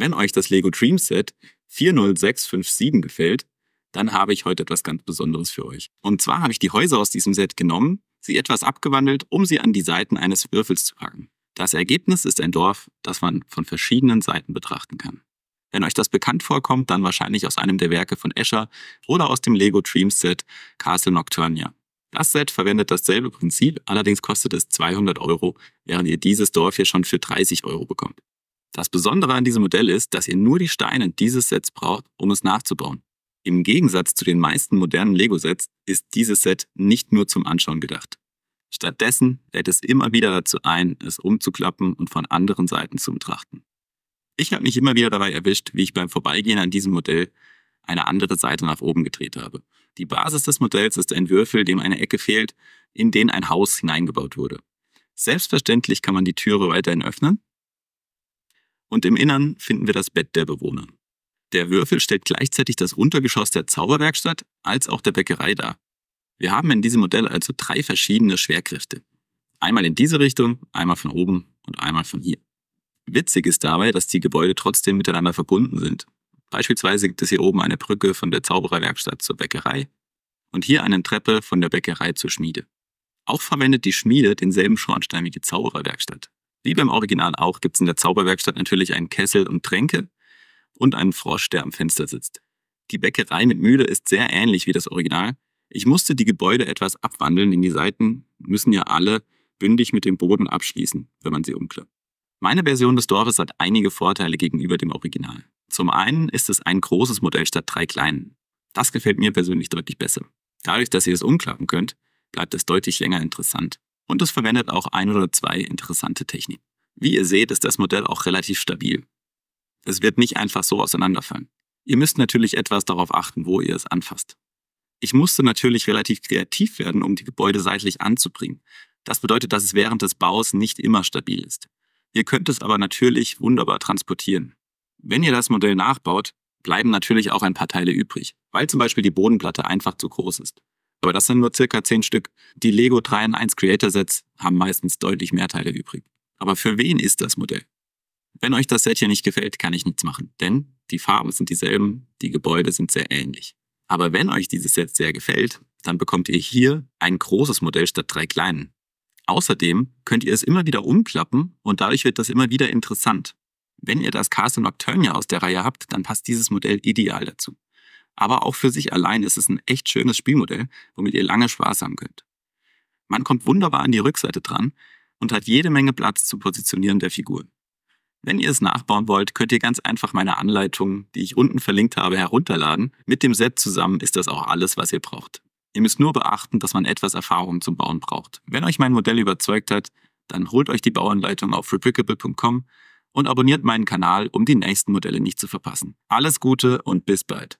Wenn euch das Lego Dream Set 40657 gefällt, dann habe ich heute etwas ganz Besonderes für euch. Und zwar habe ich die Häuser aus diesem Set genommen, sie etwas abgewandelt, um sie an die Seiten eines Würfels zu packen. Das Ergebnis ist ein Dorf, das man von verschiedenen Seiten betrachten kann. Wenn euch das bekannt vorkommt, dann wahrscheinlich aus einem der Werke von Escher oder aus dem Lego Dream Set Castle Nocturnia. Das Set verwendet dasselbe Prinzip, allerdings kostet es 200 Euro, während ihr dieses Dorf hier schon für 30 Euro bekommt. Das Besondere an diesem Modell ist, dass ihr nur die Steine dieses Sets braucht, um es nachzubauen. Im Gegensatz zu den meisten modernen Lego-Sets ist dieses Set nicht nur zum Anschauen gedacht. Stattdessen lädt es immer wieder dazu ein, es umzuklappen und von anderen Seiten zu betrachten. Ich habe mich immer wieder dabei erwischt, wie ich beim Vorbeigehen an diesem Modell eine andere Seite nach oben gedreht habe. Die Basis des Modells ist ein Würfel, dem eine Ecke fehlt, in den ein Haus hineingebaut wurde. Selbstverständlich kann man die Türe weiterhin öffnen, und im Innern finden wir das Bett der Bewohner. Der Würfel stellt gleichzeitig das Untergeschoss der Zauberwerkstatt als auch der Bäckerei dar. Wir haben in diesem Modell also drei verschiedene Schwerkräfte. Einmal in diese Richtung, einmal von oben und einmal von hier. Witzig ist dabei, dass die Gebäude trotzdem miteinander verbunden sind. Beispielsweise gibt es hier oben eine Brücke von der Zaubererwerkstatt zur Bäckerei und hier eine Treppe von der Bäckerei zur Schmiede. Auch verwendet die Schmiede denselben Schornstein wie Zaubererwerkstatt. Wie beim Original auch gibt es in der Zauberwerkstatt natürlich einen Kessel und Tränke und einen Frosch, der am Fenster sitzt. Die Bäckerei mit Mühle ist sehr ähnlich wie das Original. Ich musste die Gebäude etwas abwandeln, denn die Seiten müssen ja alle bündig mit dem Boden abschließen, wenn man sie umklappt. Meine Version des Dorfes hat einige Vorteile gegenüber dem Original. Zum einen ist es ein großes Modell statt drei kleinen. Das gefällt mir persönlich deutlich besser. Dadurch, dass ihr es umklappen könnt, bleibt es deutlich länger interessant. Und es verwendet auch ein oder zwei interessante Techniken. Wie ihr seht, ist das Modell auch relativ stabil. Es wird nicht einfach so auseinanderfallen. Ihr müsst natürlich etwas darauf achten, wo ihr es anfasst. Ich musste natürlich relativ kreativ werden, um die Gebäude seitlich anzubringen. Das bedeutet, dass es während des Baus nicht immer stabil ist. Ihr könnt es aber natürlich wunderbar transportieren. Wenn ihr das Modell nachbaut, bleiben natürlich auch ein paar Teile übrig, weil zum Beispiel die Bodenplatte einfach zu groß ist aber das sind nur circa zehn Stück. Die Lego 3 in 1 Creator Sets haben meistens deutlich mehr Teile übrig. Aber für wen ist das Modell? Wenn euch das Set hier nicht gefällt, kann ich nichts machen, denn die Farben sind dieselben, die Gebäude sind sehr ähnlich. Aber wenn euch dieses Set sehr gefällt, dann bekommt ihr hier ein großes Modell statt drei kleinen. Außerdem könnt ihr es immer wieder umklappen und dadurch wird das immer wieder interessant. Wenn ihr das Castle Nocturnia aus der Reihe habt, dann passt dieses Modell ideal dazu. Aber auch für sich allein ist es ein echt schönes Spielmodell, womit ihr lange Spaß haben könnt. Man kommt wunderbar an die Rückseite dran und hat jede Menge Platz zum Positionieren der Figuren. Wenn ihr es nachbauen wollt, könnt ihr ganz einfach meine Anleitung, die ich unten verlinkt habe, herunterladen. Mit dem Set zusammen ist das auch alles, was ihr braucht. Ihr müsst nur beachten, dass man etwas Erfahrung zum Bauen braucht. Wenn euch mein Modell überzeugt hat, dann holt euch die Bauanleitung auf rebrickable.com und abonniert meinen Kanal, um die nächsten Modelle nicht zu verpassen. Alles Gute und bis bald.